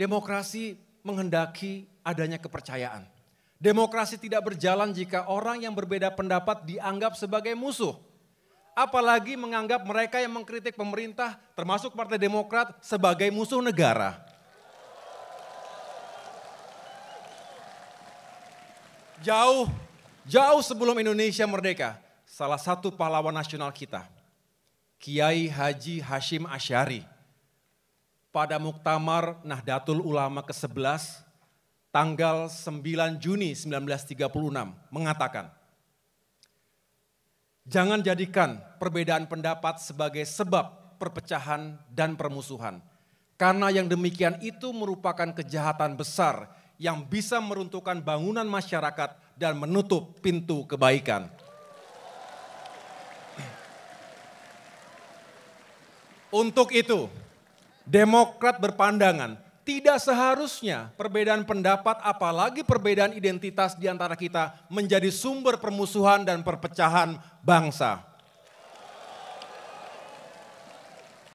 Demokrasi menghendaki adanya kepercayaan. Demokrasi tidak berjalan jika orang yang berbeda pendapat dianggap sebagai musuh. Apalagi menganggap mereka yang mengkritik pemerintah, termasuk Partai Demokrat, sebagai musuh negara. Jauh, jauh sebelum Indonesia merdeka, salah satu pahlawan nasional kita, Kiai Haji Hashim Asyari, pada Muktamar Nahdlatul Ulama ke-11 tanggal 9 Juni 1936 mengatakan, Jangan jadikan perbedaan pendapat sebagai sebab perpecahan dan permusuhan. Karena yang demikian itu merupakan kejahatan besar yang bisa meruntuhkan bangunan masyarakat dan menutup pintu kebaikan. Untuk itu, Demokrat berpandangan, tidak seharusnya perbedaan pendapat apalagi perbedaan identitas di antara kita menjadi sumber permusuhan dan perpecahan bangsa.